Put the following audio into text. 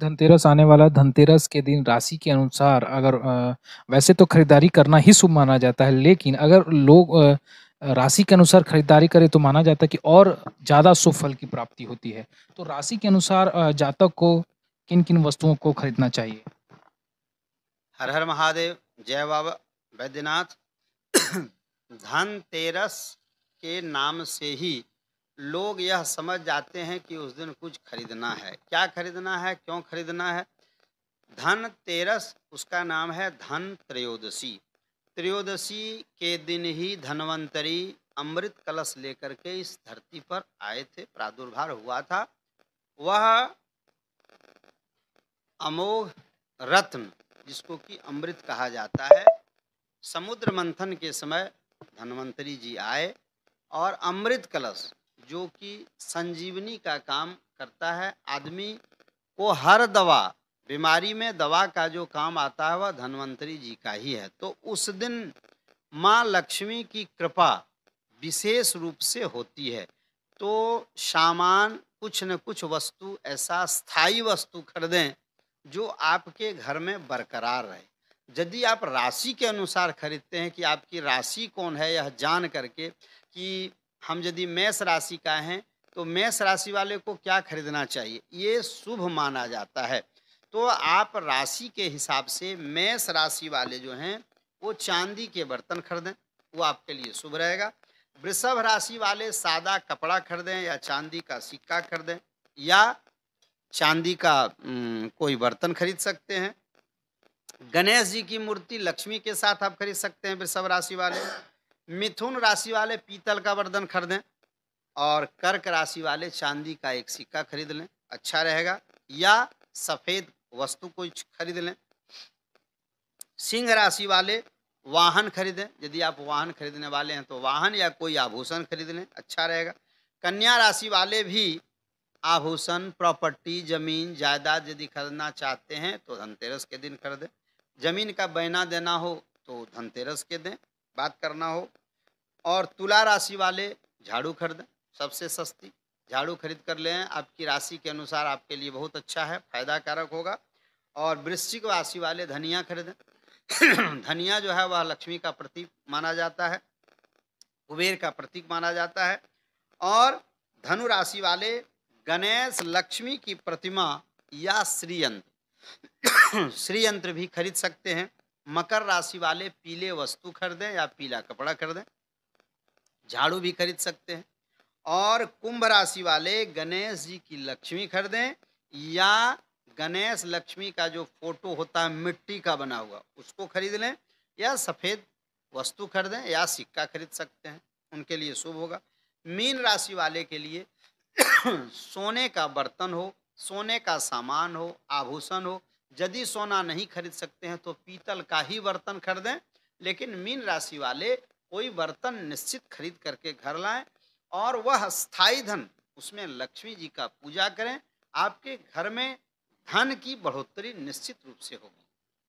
धनतेरस आने वाला धनतेरस के दिन राशि के अनुसार अगर वैसे तो खरीदारी करना ही शुभ माना जाता है लेकिन अगर लोग राशि के अनुसार खरीदारी करें तो माना जाता है कि और ज़्यादा शुभ फल की प्राप्ति होती है तो राशि के अनुसार जातक को किन किन वस्तुओं को खरीदना चाहिए हर हर महादेव जय बाबा वैद्यनाथ धनतेरस के नाम से ही लोग यह समझ जाते हैं कि उस दिन कुछ खरीदना है क्या खरीदना है क्यों खरीदना है धन तेरस उसका नाम है धन त्रयोदशी त्रयोदशी के दिन ही धनवंतरी अमृत कलश लेकर के इस धरती पर आए थे प्रादुर्भाव हुआ था वह अमोघ रत्न जिसको कि अमृत कहा जाता है समुद्र मंथन के समय धनवंतरी जी आए और अमृत कलश जो कि संजीवनी का काम करता है आदमी को हर दवा बीमारी में दवा का जो काम आता है वह धनवंतरी जी का ही है तो उस दिन माँ लक्ष्मी की कृपा विशेष रूप से होती है तो सामान कुछ न कुछ वस्तु ऐसा स्थायी वस्तु खरीदें जो आपके घर में बरकरार रहे यदि आप राशि के अनुसार खरीदते हैं कि आपकी राशि कौन है यह जान करके कि हम यदि मेष राशि का हैं तो मेष राशि वाले को क्या खरीदना चाहिए ये शुभ माना जाता है तो आप राशि के हिसाब से मेष राशि वाले जो हैं वो चांदी के बर्तन खरीदें वो आपके लिए शुभ रहेगा वृषभ राशि वाले सादा कपड़ा खरीदें या चांदी का सिक्का खरीदें या चांदी का कोई बर्तन खरीद सकते हैं गणेश जी की मूर्ति लक्ष्मी के साथ आप खरीद सकते हैं वृषभ राशि वाले मिथुन राशि वाले पीतल का बर्तन खरीदें और कर्क राशि वाले चांदी का एक सिक्का खरीद लें अच्छा रहेगा या सफ़ेद वस्तु कोई खरीद लें सिंह राशि वाले वाहन खरीदें यदि आप वाहन खरीदने वाले हैं तो वाहन या कोई आभूषण खरीद लें अच्छा रहेगा कन्या राशि वाले भी आभूषण प्रॉपर्टी जमीन जायदाद यदि खरीदना चाहते हैं तो धनतेरस के दिन खरीदें जमीन का बहना देना हो तो धनतेरस के दें बात करना हो और तुला राशि वाले झाड़ू खरीदें सबसे सस्ती झाड़ू खरीद कर लें आपकी राशि के अनुसार आपके लिए बहुत अच्छा है फायदा कारक होगा और वृश्चिक राशि वाले धनिया खरीदें धनिया जो है वह लक्ष्मी का प्रतीक माना जाता है कुबेर का प्रतीक माना जाता है और धनु राशि वाले गणेश लक्ष्मी की प्रतिमा या श्रीयंत्र श्रीयंत्र भी खरीद सकते हैं मकर राशि वाले पीले वस्तु खरीदें या पीला कपड़ा खरीदें झाड़ू भी खरीद सकते हैं और कुंभ राशि वाले गणेश जी की लक्ष्मी खरीदें या गणेश लक्ष्मी का जो फोटो होता है मिट्टी का बना हुआ उसको खरीद लें या सफ़ेद वस्तु खरीदें या सिक्का खरीद सकते हैं उनके लिए शुभ होगा मीन राशि वाले के लिए सोने का बर्तन हो सोने का सामान हो आभूषण हो यदि सोना नहीं खरीद सकते हैं तो पीतल का ही बर्तन खरीदें लेकिन मीन राशि वाले कोई बर्तन निश्चित खरीद करके घर लाएं और वह स्थायी धन उसमें लक्ष्मी जी का पूजा करें आपके घर में धन की बढ़ोतरी निश्चित रूप से होगी